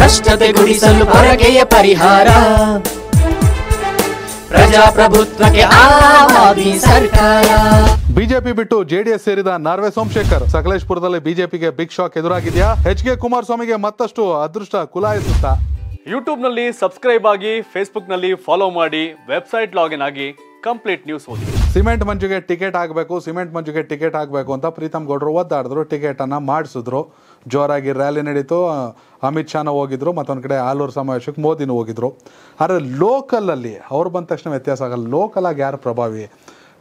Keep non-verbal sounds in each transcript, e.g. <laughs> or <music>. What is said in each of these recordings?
ಭ್ರಷ್ಟತೆ ಗುಡಿಸಲು ಪರಕೆಯ ಪರಿಹಾರ ಪ್ರಜಾಪ್ರಭುತ್ವಕ್ಕೆ ಸರ್ಕಾರ ಬಿಜೆಪಿ ಬಿಟ್ಟು ಜೆಡಿಎಸ್ ಸೇರಿದ ನಾರ್ವೆ ಸೋಮಶೇಖರ್ ಸಕಲೇಶ್ಪುರದಲ್ಲಿ ಬಿಜೆಪಿಗೆ ಬಿಗ್ ಶಾಕ್ ಎದುರಾಗಿದೆಯಾ ಎಚ್ ಕೆ ಕುಮಾರಸ್ವಾಮಿಗೆ ಮತ್ತಷ್ಟು ಅದೃಷ್ಟ ಕುಲಾಯಿಸುತ್ತಾ ನಲ್ಲಿ ಸಬ್ಸ್ಕ್ರೈಬ್ ಆಗಿ ಫೇಸ್ಬುಕ್ ನಲ್ಲಿ ಫಾಲೋ ಮಾಡಿ ವೆಬ್ಸೈಟ್ ಲಾಗಿನ್ ಆಗಿ ಕಂಪ್ಲೀಟ್ ನ್ಯೂಸ್ ಓದಿ ಸಿಮೆಂಟ್ ಮಂಜುಗೆ ಟಿಕೆಟ್ ಆಗಬೇಕು ಸಿಮೆಂಟ್ ಮಂಜುಗೆ ಟಿಕೆಟ್ ಆಗಬೇಕು ಅಂತ ಪ್ರೀತಮ್ ಗೌಡರು ಒದ್ದಾಡಿದ್ರು ಟಿಕೆಟ್ ಅನ್ನ ಮಾಡಿಸಿದ್ರು ಜೋರಾಗಿ ರ್ಯಾಲಿ ನಡೀತು ಅಮಿತ್ ಶಾನ ಹೋಗಿದ್ರು ಮತ್ತೊಂದು ಕಡೆ ಆಲೂರು ಸಮಾವೇಶಕ್ಕೆ ಮೋದಿನೂ ಹೋಗಿದ್ರು ಆದರೆ ಲೋಕಲಲ್ಲಿ ಅವ್ರು ಬಂದ ತಕ್ಷಣ ವ್ಯತ್ಯಾಸ ಆಗಲ್ಲ ಆಗಿ ಯಾರು ಪ್ರಭಾವಿ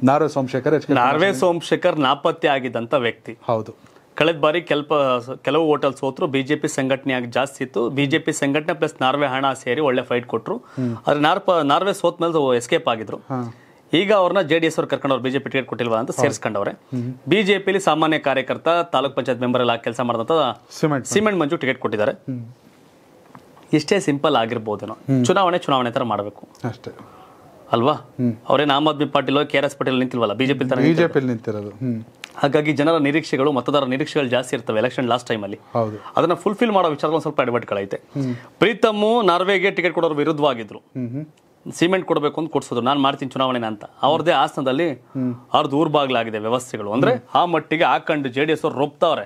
ನಾರ್ವೆ ಸೋಮಶೇಖರ್ ನಾರ್ವೆ ಸೋಮಶೇಖರ್ ನಾಪತ್ತೆ ಆಗಿದ್ದಂಥ ವ್ಯಕ್ತಿ ಹೌದು ಕಳೆದ ಬಾರಿ ಕೆಲಪ ಕೆಲವು ಹೋಟೆಲ್ ಸೋತ್ರು ಬಿಜೆಪಿ ಸಂಘಟನೆಯಾಗಿ ಜಾಸ್ತಿ ಇತ್ತು ಬಿಜೆಪಿ ಸಂಘಟನೆ ಪ್ಲಸ್ ನಾರ್ವೆ ಹಣ ಸೇರಿ ಒಳ್ಳೆ ಫೈಟ್ ಕೊಟ್ಟರು ಆದರೆ ನಾರ್ಪ ನಾರ್ವೆ ಸೋತ್ ಮೇಲೆ ಎಸ್ಕೇಪ್ ಆಗಿದ್ರು ಈಗ ಅವ್ರನ್ನ ಜೆ ಡಿ ಎಸ್ ಅವ್ರು ಕರ್ಕೊಂಡವ್ರು ಬಿಜೆಪಿ ಟಿಕೆಟ್ ಕೊಟ್ಟಿಲ್ವಾ ಅಂತ ಸೇರಿಸ್ಕೊಂಡವ್ರೆ ಬಿಜೆಪಿಲಿ ಸಾಮಾನ್ಯ ಕಾರ್ಯಕರ್ತ ತಾಲೂಕ್ ಪಂಚಾಯತ್ ಮೆಂಬರ್ ಎಲ್ಲ ಕೆಲಸ ಮಾಡಿದಂತ ಸಿಮೆಂಟ್ ಮಂಜು ಟಿಕೆಟ್ ಕೊಟ್ಟಿದ್ದಾರೆ ಇಷ್ಟೇ ಸಿಂಪಲ್ ಆಗಿರ್ಬೋದೇನೋ ಚುನಾವಣೆ ಚುನಾವಣೆ ತರ ಮಾಡಬೇಕು ಅಷ್ಟೇ ಅಲ್ವಾ ಅವ್ರೇನ್ Aam Aadmi Patil K R S Patil ನಿಂತಿಲ್ವಲ್ಲ ಬಿಜೆಪಿ ನಿಂತಿರೋದು ಹಾಗಾಗಿ ಜನರ ನಿರೀಕ್ಷೆಗಳು ಮತದಾರರ ನಿರೀಕ್ಷೆಗಳು ಜಾಸ್ತಿ ಇರ್ತವೆ ಎಲೆಕ್ಷನ್ ಲಾಸ್ಟ್ ಟೈಮ್ ಅಲ್ಲಿ ಅದನ್ನ ಫುಲ್ಫಿಲ್ ಮಾಡೋ ವಿಚಾರ ಸ್ವಲ್ಪ ಎಡವಟ್ಗಳೈತೆ ಪ್ರೀತಮ್ಮು ನಾರ್ವೆಗೆ ಟಿಕೆಟ್ ಕೊಡೋರು ವಿರುದ್ಧವಾಗಿದ್ರು ಸಿಮೆಂಟ್ ಕೊಡಬೇಕು ಅಂತ ಕೊಡ್ಸೋದು ನಾನು ಮಾಡ್ತೀನಿ ಚುನಾವಣೆನ ಅಂತ ಅವ್ರದೇ ಆಸನದಲ್ಲಿ ಅವ್ರದ್ದು ಊರ್ಬಾಗ್ಲಾಗಿದೆ ವ್ಯವಸ್ಥೆಗಳು ಅಂದ್ರೆ ಆ ಮಟ್ಟಿಗೆ ಹಾಕೊಂಡು ಜೆ ಡಿ ಎಸ್ ಅವ್ರು ರೊಪ್ತಾವ್ರೆ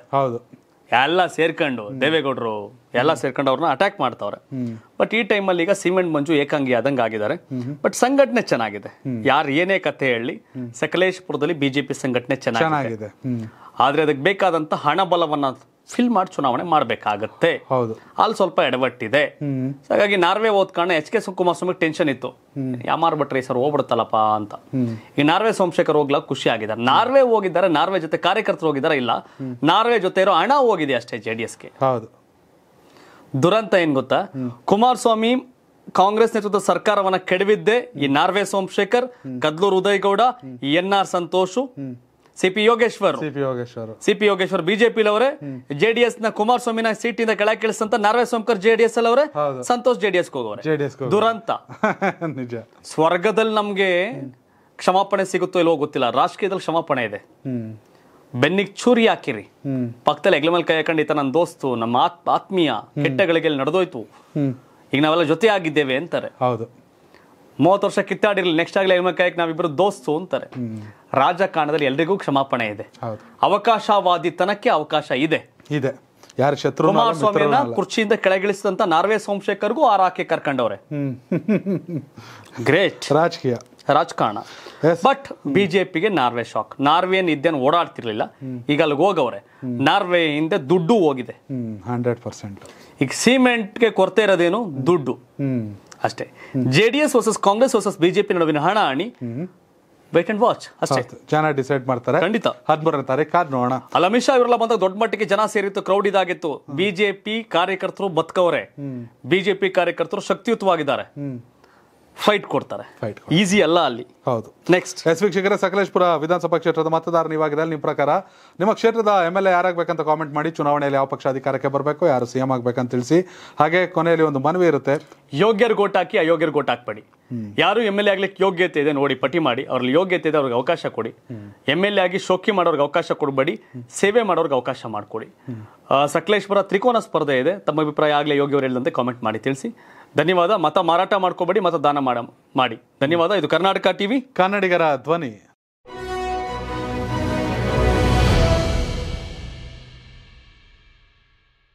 ಎಲ್ಲ ಸೇರ್ಕೊಂಡು ದೇವೇಗೌಡರು ಎಲ್ಲ ಸೇರ್ಕೊಂಡು ಅವ್ರನ್ನ ಅಟ್ಯಾಕ್ ಮಾಡ್ತಾವ್ರೆ ಬಟ್ ಈ ಟೈಮಲ್ಲಿ ಈಗ ಸಿಮೆಂಟ್ ಮಂಜು ಏಕಾಂಗಿ ಆದಂಗೆ ಆಗಿದ್ದಾರೆ ಬಟ್ ಸಂಘಟನೆ ಚೆನ್ನಾಗಿದೆ ಯಾರು ಏನೇ ಕಥೆ ಹೇಳಿ ಸಕಲೇಶ್ಪುರದಲ್ಲಿ ಬಿಜೆಪಿ ಸಂಘಟನೆ ಚೆನ್ನಾಗಿದೆ ಆದ್ರೆ ಅದಕ್ಕೆ ಬೇಕಾದಂತ ಹಣ ಬಲವನ್ನ ಫಿಲ್ ಮಾಡಿ ಚುನಾವಣೆ ಮಾಡಬೇಕಾಗತ್ತೆ ಅಲ್ಲಿ ಸ್ವಲ್ಪ ಎಡವಟ್ಟಿದೆ ಹಾಗಾಗಿ ನಾರ್ವೆ ಹೋದ H K Sukumar Swamy tension ಇತ್ತು ಯಾಮಾರ್ಬಿಟ್ರೆ ಸರ್ ಹೋಗ್ಬಿಡ್ತಲ್ಲಪ್ಪ ಅಂತ ಈ ನಾರ್ವೆ ಸೋಮಶೇಖರ್ ಹೋಗ್ಲ ಖುಷಿ ಆಗಿದ್ದಾರೆ ನಾರ್ವೆ ಹೋಗಿದ್ದಾರೆ ನಾರ್ವೆ ಜೊತೆ ಕಾರ್ಯಕರ್ತರು ಹೋಗಿದ್ದಾರೆ ಇಲ್ಲ ನಾರ್ವೆ ಜೊತೆ ಇರೋ ಹಣ ಹೋಗಿದೆ ಅಷ್ಟೇ ಜೆ ಡಿ ಎಸ್ಗೆ ದುರಂತ ಏನ್ ಗೊತ್ತಾ ಕುಮಾರಸ್ವಾಮಿ ಕಾಂಗ್ರೆಸ್ ನೇತೃತ್ವದ ಸರ್ಕಾರವನ್ನ ಕೆಡವಿದ್ದೆ ಈ Norway Somashekhar Kadlur Uday Gowda N R Santosh CP Yogeshwar CP Yogeshwar CP Yogeshwar ಲವರೇ ಜೆಡಿಎಸ್ ನ ಕುಮಾರಸ್ವಾಮಿನ ಸೀಟ್ ಇಂದ ಕೆಳಗೆ ಕೆಳಸ್ತಂತ ನಾರ್ವೆ ಸೋಮಕರ್ ಜೆಡಿಎಸ್ ಅವರೇ ಸಂತೋಷ್ ಜೆಡಿಎಸ್ ಹೋಗೋರೆ ಜೆಡಿಎಸ್ ದುರಂತ <laughs> ನಿಜ ಸ್ವರ್ಗದಲ್ಲಿ ನಮ್ಗೆ ಕ್ಷಮಾಪಣೆ ಸಿಗುತ್ತೋ ಇಲ್ಲೋ ಗೊತ್ತಿಲ್ಲ ರಾಜಕೀಯದಲ್ಲಿ ಕ್ಷಮಾಪಣೆ ಇದೆ ಬೆನ್ನಿಗೆ ಚೂರಿ ಹಾಕಿರಿ ಪಕ್ಕದಲ್ಲಿ ಎಗ್ಲ ಮೇಲೆ ಕೈ ಹಾಕೊಂಡಿತ್ತ ನನ್ನ ದೋಸ್ತು ನಮ್ಮ ಆತ್ಮೀಯ ಕೆಟ್ಟಗಳಿಗೆ ನಡೆದೋಯ್ತು ಈಗ ನಾವೆಲ್ಲ ಜೊತೆ ಆಗಿದ್ದೇವೆ ಅಂತಾರೆ ಹೌದು ಮೂವತ್ತು ವರ್ಷ ಕಿತ್ತಾಡಿರಲಿಲ್ಲ ನೆಕ್ಸ್ಟ್ ಆಗಲಿ ಐಮಕಾಯಕ್ ನಾವಿಬ್ಬರು ದೋಸ್ತು ಅಂತಾರೆ ರಾಜಕಾರಣದಲ್ಲಿ ಎಲ್ರಿಗೂ ಕ್ಷಮಾಪಣೆ ಇದೆ ಅವಕಾಶವಾದಿತನಕ್ಕೆ ಅವಕಾಶ ಇದೆ ಇದೆ ಯಾರು ಶತ್ರು ಕುಮಾರಸ್ವಾಮಿಯನ್ನ ಕುರ್ಚಿಯಿಂದ ಕೆಳಗಿಳಿಸಿದಂತ ನಾರ್ವೆ ಸೋಮಶೇಖರ್ಗೂ ಆರಾಕೆ ಕರ್ಕೊಂಡವ್ರೆ ಗ್ರೇಟ್ ರಾಜಕೀಯ ರಾಜಕಾರಣ ಬಟ್ ಬಿಜೆಪಿಗೆ ನಾರ್ವೆ ಶಾಕ್ ನಾರ್ವೆ ಇದ್ದೇನು ಓಡಾಡ್ತಿರ್ಲಿಲ್ಲ ಈಗ ಅಲ್ಲಿಗೆ ಹೋಗವ್ರೆ ನಾರ್ವೆ ಹಿಂದೆ ದುಡ್ಡು ಹೋಗಿದೆ ಹಂಡ್ರೆಡ್ ಪರ್ಸೆಂಟ್ ಈಗ ಕೊರತೆ ಇರೋದೇನು ದುಡ್ಡು ಅಷ್ಟೇ J D S versus Congress versus BJP ನಡುವಿನ ಹಣ ಅಣಿ ವೇಟ್ ಅಂಡ್ ವಾಚ್ ಅಷ್ಟೇ ಜನ ಡಿಸೈಡ್ ಮಾಡ್ತಾರೆ ಖಂಡಿತ ಹದಿಮೂರನೇ ತಾರೀಕು ಕಾದ್ ನೋಡೋಣ ಅಲ್ಲ ಅಮಿತ್ ಶಾ ಇವರೆಲ್ಲ ಬಂದಾಗ ದೊಡ್ಡ ಮಟ್ಟಿಗೆ ಜನ ಸೇರಿತ್ತು ಕ್ರೌಡ್ ಇದಾಗಿತ್ತು ಬಿಜೆಪಿ ಕಾರ್ಯಕರ್ತರು ಬದುಕವರೇ ಬಿಜೆಪಿ ಕಾರ್ಯಕರ್ತರು ಶಕ್ತಿಯುತವಾಗಿದ್ದಾರೆ ಫೈಟ್ ಕೊಡ್ತಾರೆ ಈಸಿ ಅಲ್ಲ ಅಲ್ಲಿ ಹೌದು ನೆಕ್ಸ್ಟ್ ಎಸ್ ವೀಕ್ಷಕರ ಸಕಲೇಶ್ಪುರ ವಿಧಾನಸಭಾ ಕ್ಷೇತ್ರದ ಮತದಾರ ನೀವಾಗಿದೆ ನಿಮ್ಮ ಪ್ರಕಾರ ನಿಮ್ಮ ಕ್ಷೇತ್ರದ ಎಂ ಎಲ್ ಎ ಯಾರಾಗಬೇಕಂತ ಕಾಮೆಂಟ್ ಮಾಡಿ ಚುನಾವಣೆಯಲ್ಲಿ ಯಾವ ಪಕ್ಷ ಅಧಿಕಾರಕ್ಕೆ ಬರಬೇಕು ಯಾರು ಸಿಎಂ ಆಗಬೇಕಂತ ತಿಳಿಸಿ ಹಾಗೆ ಕೊನೆಯಲ್ಲಿ ಒಂದು ಮನವಿ ಇರುತ್ತೆ ಯೋಗ್ಯರು ಗೋಟ್ ಹಾಕಿ ಅಯೋಗ್ಯರು ಗೋಟ್ ಹಾಕ್ಬೇಡಿ ಯಾರು ಎಮ್ ಎಲ್ ಎ ಆಗ್ಲಿಕ್ಕೆ ಯೋಗ್ಯತೆ ಇದೆ ನೋಡಿ ಪಟ್ಟಿ ಮಾಡಿ ಅವ್ರಲ್ಲಿ ಯೋಗ್ಯತೆ ಇದೆ ಅವ್ರಿಗೆ ಅವಕಾಶ ಕೊಡಿ ಎಮ್ ಎಲ್ ಎ ಆಗಿ ಶೋಕಿ ಮಾಡೋರ್ಗೆ ಅವಕಾಶ ಕೊಡಬೇಡಿ ಸೇವೆ ಮಾಡೋರ್ಗೆ ಅವಕಾಶ ಮಾಡಿಕೊಡಿ ಸಕಲೇಶ್ವರ ತ್ರಿಕೋನ ಸ್ಪರ್ಧೆ ಇದೆ ತಮ್ಮ ಅಭಿಪ್ರಾಯ ಆಗಲೇ ಯೋಗ್ಯವರು ಹೇಳಿದಂತೆ ಕಾಮೆಂಟ್ ಮಾಡಿ ತಿಳಿಸಿ ಧನ್ಯವಾದ ಮತ ಮಾರಾಟ ಮಾಡ್ಕೋಬೇಡಿ ಮತ ದಾನ ಮಾಡಿ ಧನ್ಯವಾದ ಇದು ಕರ್ನಾಟಕ ಟಿವಿ ಕನ್ನಡಿಗರ ಧ್ವನಿ